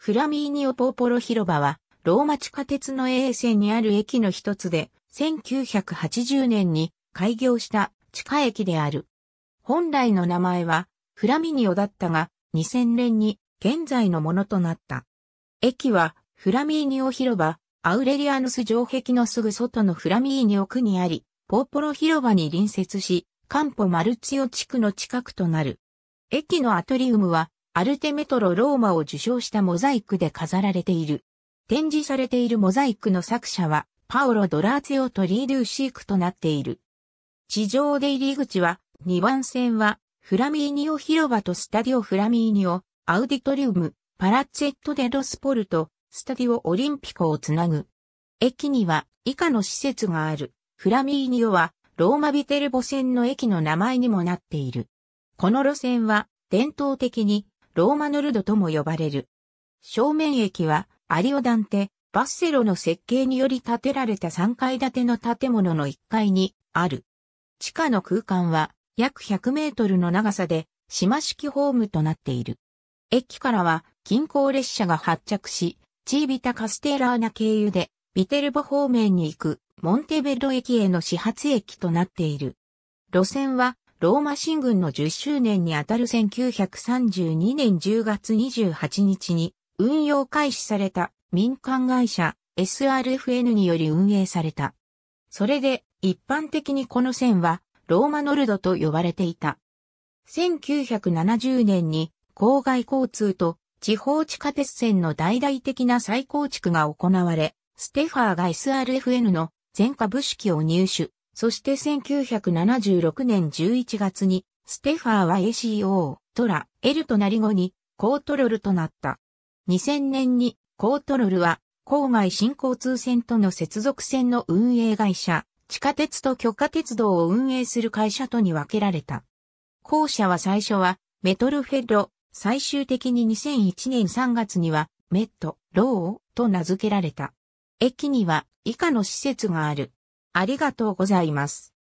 フラミーニオポーポロ広場は、ローマ地下鉄の A 線にある駅の一つで、1980年に開業した地下駅である。本来の名前は、フラミニオだったが、2000年に現在のものとなった。駅は、フラミーニオ広場、アウレリアヌス城壁のすぐ外のフラミーニオ区にあり、ポーポロ広場に隣接し、カンポマルチオ地区の近くとなる。駅のアトリウムは、アルテメトロローマを受賞したモザイクで飾られている。展示されているモザイクの作者は、パオロ・ドラーツヨとリードゥ・シークとなっている。地上出入り口は、2番線は、フラミーニオ広場とスタディオ・フラミーニオ、アウディトリウム、パラッツェット・デ・ロスポルト、スタディオ・オリンピコをつなぐ。駅には、以下の施設がある。フラミーニオは、ローマ・ビテルボ線の駅の名前にもなっている。この路線は、伝統的に、ローマノルドとも呼ばれる。正面駅は、アリオダンテ、バッセロの設計により建てられた3階建ての建物の1階にある。地下の空間は約100メートルの長さで島式ホームとなっている。駅からは近郊列車が発着し、チービタ・カステーラーナ経由でビテルボ方面に行くモンテベルド駅への始発駅となっている。路線はローマ新軍の10周年にあたる1932年10月28日に運用開始された民間会社 SRFN により運営された。それで一般的にこの線はローマノルドと呼ばれていた。1970年に郊外交通と地方地下鉄線の大々的な再構築が行われ、ステファーが SRFN の全株式を入手。そして1976年11月に、ステファーは ACO、トラ、L となり後に、コートロルとなった。2000年に、コートロルは、郊外新交通線との接続線の運営会社、地下鉄と許可鉄道を運営する会社とに分けられた。後者は最初は、メトルフェロ、最終的に2001年3月には、メット、ローと名付けられた。駅には以下の施設がある。ありがとうございます。